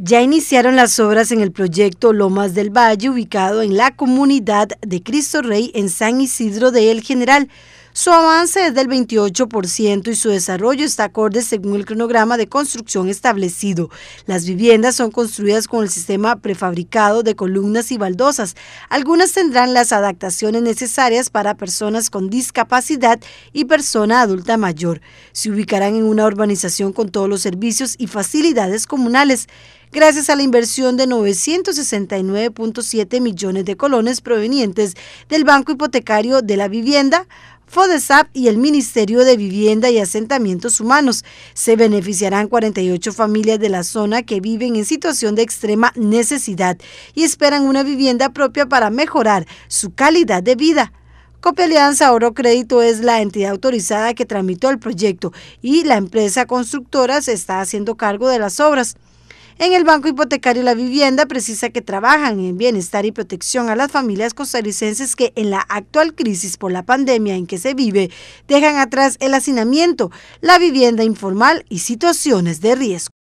Ya iniciaron las obras en el proyecto Lomas del Valle, ubicado en la comunidad de Cristo Rey en San Isidro de El General, su avance es del 28% y su desarrollo está acorde según el cronograma de construcción establecido. Las viviendas son construidas con el sistema prefabricado de columnas y baldosas. Algunas tendrán las adaptaciones necesarias para personas con discapacidad y persona adulta mayor. Se ubicarán en una urbanización con todos los servicios y facilidades comunales gracias a la inversión de 969.7 millones de colones provenientes del Banco Hipotecario de la Vivienda, FODESAP y el Ministerio de Vivienda y Asentamientos Humanos. Se beneficiarán 48 familias de la zona que viven en situación de extrema necesidad y esperan una vivienda propia para mejorar su calidad de vida. Copeleanza Oro Crédito es la entidad autorizada que tramitó el proyecto y la empresa constructora se está haciendo cargo de las obras. En el Banco Hipotecario La Vivienda precisa que trabajan en bienestar y protección a las familias costarricenses que en la actual crisis por la pandemia en que se vive dejan atrás el hacinamiento, la vivienda informal y situaciones de riesgo.